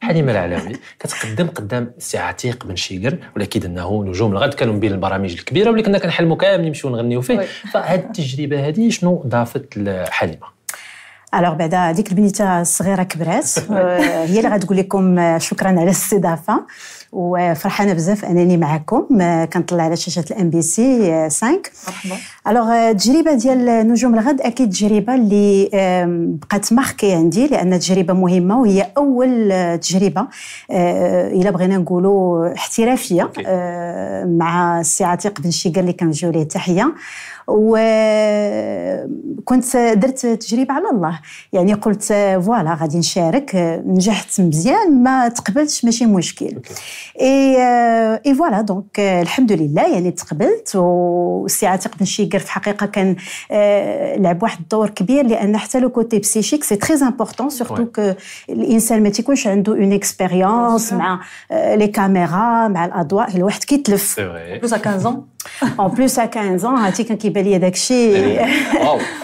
حليمه العلوي كتقدم قدام سي عتيق بن شيقر والاكيد انه نجوم الغد كانوا من بين البرامج الكبيره ولكن كنا كنحلموا كامل نمشيو نغنيو فيه فهاد التجربه هذه شنو ضافت لحليمه الوغ بعدا هذيك البنيته الصغيره كبرات هي اللي غتقول لكم euh, شكرا على الاستضافه وفرحانه بزاف انني معكم euh, كنطلع على شاشه الام بي سي 5 مرحبا الوغ euh, التجربه ديال نجوم الغد اكيد تجربه اللي بقات ماركي عندي لان تجربه مهمه وهي اول تجربه الا بغينا نقولوا احترافيه مع السي عتيق بن شيقر اللي كنجيو ليه تحيه وكنت درت تجربه على الله يعني قلت آه، فوالا غادي نشارك آه، نجحت مزيان ما تقبلتش ماشي مشكل اي اي فوالا دونك الحمد لله يعني تقبلت والسي عتيق بن شيكر في الحقيقه كان آه، لعب واحد الدور كبير لان حتى لو كوتي بسيشيك سي تري امبورطون سورتو كو الانسان ما تيكونش عنده اون اكسبيريونس مع لي كاميرا مع الاضواء الواحد كيتلف بلوس 15 ان بلوس ا 15 ans هاتي كان كيبان لي داك الشيء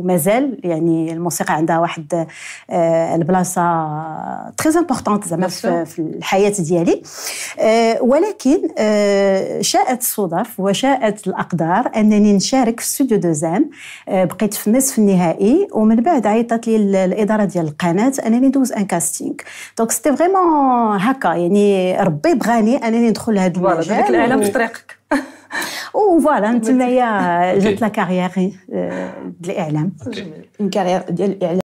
ومازال يعني الموسيقى عندها واحد آه، البلاصه تري امبورطونت زعما في الحياه ديالي آه، ولكن آه، شاءت الصدف وشاءت الاقدار انني نشارك في استوديو دوزام بقيت في النصف النهائي ومن بعد عيطت لي الاداره ديال القناه انني ندوز ان كاستينغ دونك سيتي فريمون هكا يعني ربي بغاني انني ندخل هذا المجال داك العالم في طريقك Oh, voilà, tu petit euh, la carrière euh, de l'ELM. Une carrière de